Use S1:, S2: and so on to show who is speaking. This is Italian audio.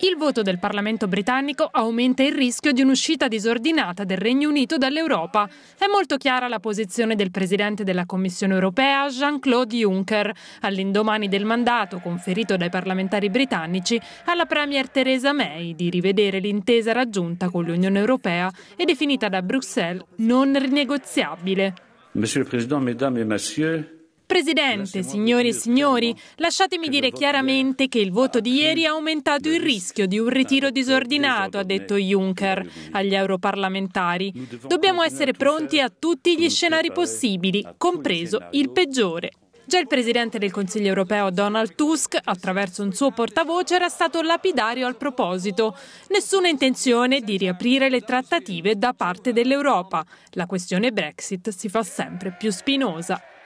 S1: Il voto del Parlamento britannico aumenta il rischio di un'uscita disordinata del Regno Unito dall'Europa. È molto chiara la posizione del Presidente della Commissione europea Jean-Claude Juncker, all'indomani del mandato conferito dai parlamentari britannici alla Premier Theresa May di rivedere l'intesa raggiunta con l'Unione europea e definita da Bruxelles non rinegoziabile.
S2: Monsieur le Président, Mesdames et Messieurs,
S1: Presidente, signore e signori, lasciatemi dire chiaramente che il voto ah, di ieri ha aumentato il rischio di un ritiro disordinato, ha detto Juncker agli europarlamentari. Dobbiamo essere pronti a tutti gli scenari possibili, compreso il peggiore. Già il presidente del Consiglio europeo Donald Tusk, attraverso un suo portavoce, era stato lapidario al proposito. Nessuna intenzione di riaprire le trattative da parte dell'Europa. La questione Brexit si fa sempre più spinosa.